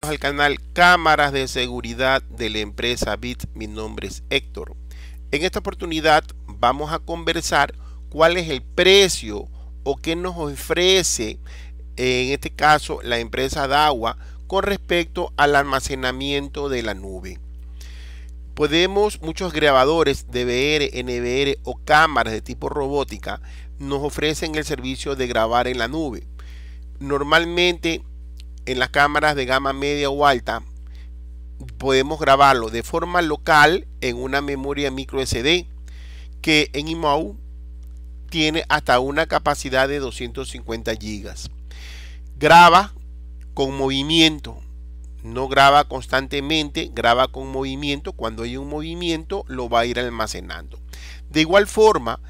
al canal Cámaras de Seguridad de la empresa BIT. Mi nombre es Héctor. En esta oportunidad vamos a conversar cuál es el precio o qué nos ofrece, eh, en este caso, la empresa d'agua con respecto al almacenamiento de la nube. Podemos, muchos grabadores DVR, NVR o cámaras de tipo robótica nos ofrecen el servicio de grabar en la nube. Normalmente en las cámaras de gama media o alta, podemos grabarlo de forma local en una memoria micro SD que en IMAU tiene hasta una capacidad de 250 gigas. Graba con movimiento, no graba constantemente, graba con movimiento. Cuando hay un movimiento lo va a ir almacenando. De igual forma,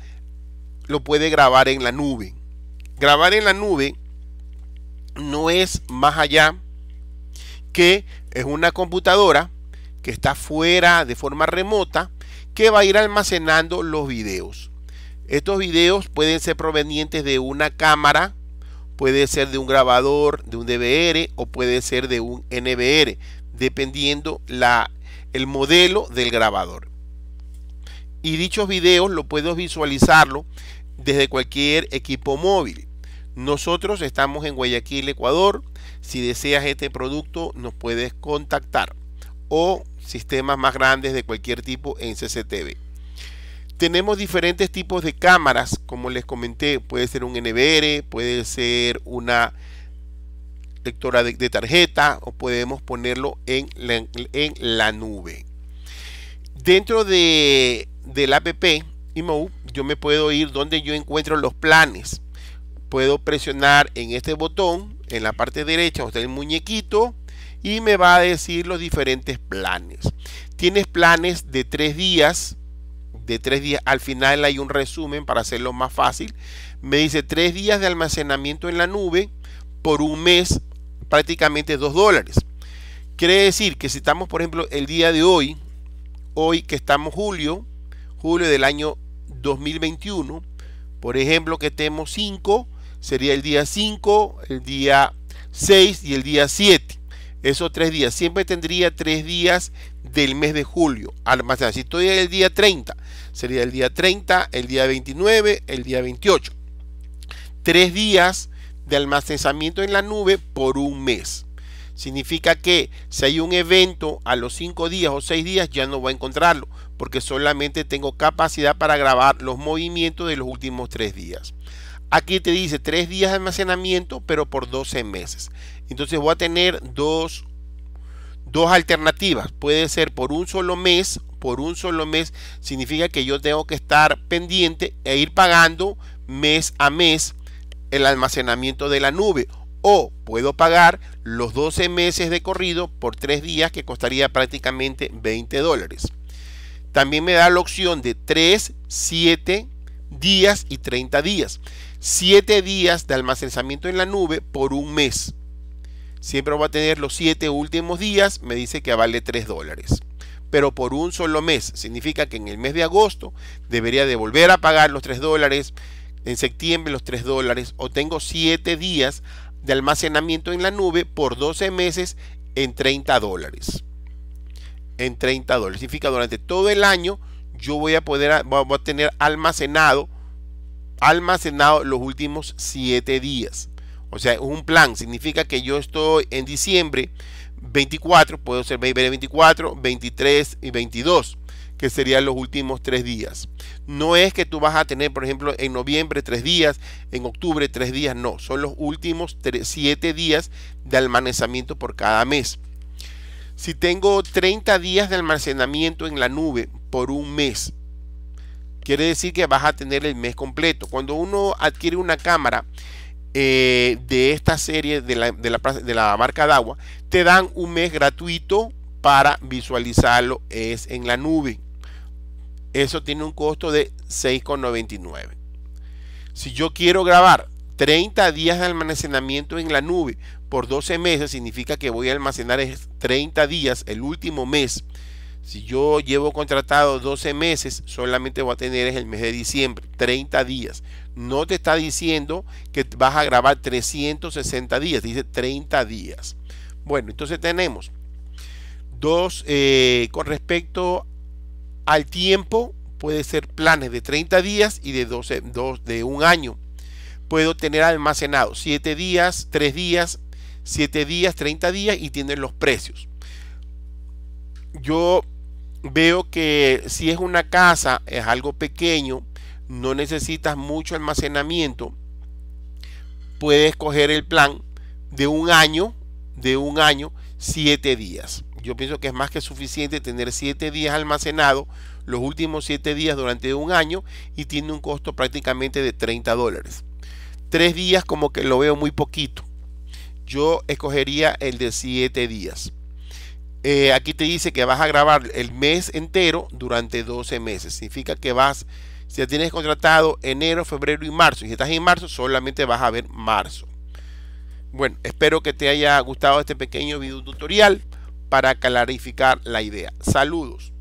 lo puede grabar en la nube. Grabar en la nube no es más allá que es una computadora que está fuera de forma remota que va a ir almacenando los videos. Estos videos pueden ser provenientes de una cámara, puede ser de un grabador, de un DVR o puede ser de un NVR, dependiendo la, el modelo del grabador. Y dichos videos lo puedo visualizarlo desde cualquier equipo móvil. Nosotros estamos en Guayaquil, Ecuador. Si deseas este producto, nos puedes contactar. O sistemas más grandes de cualquier tipo en CCTV. Tenemos diferentes tipos de cámaras, como les comenté, puede ser un NVR, puede ser una lectora de, tarjeta o podemos ponerlo en la, nube. Dentro de, del app IMO, yo me puedo ir donde yo encuentro los planes puedo presionar en este botón, en la parte derecha, donde está el muñequito, y me va a decir los diferentes planes. Tienes planes de tres días, de tres días, al final hay un resumen para hacerlo más fácil. Me dice tres días de almacenamiento en la nube por un mes, prácticamente dos dólares. Quiere decir que si estamos, por ejemplo, el día de hoy, hoy que estamos julio, julio del año 2021, por ejemplo, que tenemos 5, sería el día 5, el día 6 y el día 7. Esos tres días. Siempre tendría tres días del mes de julio. Almacenar. Si estoy el día 30, sería el día 30, el día 29, el día 28. Tres días de almacenamiento en la nube por un mes. Significa que si hay un evento a los cinco días o seis días ya no voy a encontrarlo, porque solamente tengo capacidad para grabar los movimientos de los últimos tres días. Aquí te dice 3 días de almacenamiento, pero por 12 meses. Entonces voy a tener dos, dos alternativas. Puede ser por un solo mes. Por un solo mes significa que yo tengo que estar pendiente e ir pagando mes a mes el almacenamiento de la nube. O puedo pagar los 12 meses de corrido por 3 días que costaría prácticamente 20 dólares. También me da la opción de 3, 7 días y 30 días. 7 días de almacenamiento en la nube por un mes. Siempre va a tener los 7 últimos días, me dice que vale 3 dólares. Pero por un solo mes, significa que en el mes de agosto debería de volver a pagar los 3 dólares, en septiembre los 3 dólares, o tengo 7 días de almacenamiento en la nube por 12 meses en 30 dólares. En 30 dólares. Significa durante todo el año yo voy a poder voy a tener almacenado almacenado los últimos 7 días. O sea, es un plan. Significa que yo estoy en diciembre 24, puedo ser 24, 23 y 22, que serían los últimos 3 días. No es que tú vas a tener, por ejemplo, en noviembre 3 días, en octubre 3 días, no. Son los últimos 7 días de almacenamiento por cada mes. Si tengo 30 días de almacenamiento en la nube por un mes, Quiere decir que vas a tener el mes completo. Cuando uno adquiere una cámara eh, de esta serie de la, de la, de agua, marca te dan un mes gratuito para visualizarlo. Es en la nube. Eso tiene un costo de 6,99. Si yo quiero grabar 30 días de almacenamiento en la nube por 12 meses, significa que voy a almacenar 30 días, el último mes si yo llevo contratado 12 meses, solamente voy a tener es el mes de diciembre, 30 días. No te está diciendo que vas a grabar 360 días, dice 30 días. Bueno, entonces tenemos dos, eh, con respecto al tiempo, puede ser planes de 30 días y de, de un año. Puedo tener almacenado 7 días, 3 días, 7 días, 30 días y tienen los precios yo veo que si es una casa, es algo pequeño, no necesitas mucho almacenamiento, puedes escoger el plan de un año, de un año, siete días. Yo pienso que es más que suficiente tener siete días almacenado, los últimos siete días durante un año y tiene un costo prácticamente de 30 dólares. Tres días como que lo veo muy poquito. Yo escogería el de siete días. Eh, aquí te dice que vas a grabar el mes entero durante 12 meses. Significa que vas, si tienes contratado enero, febrero y marzo, y si estás en marzo, solamente vas a ver marzo. Bueno, espero que te haya gustado este pequeño video tutorial para clarificar la idea. Saludos.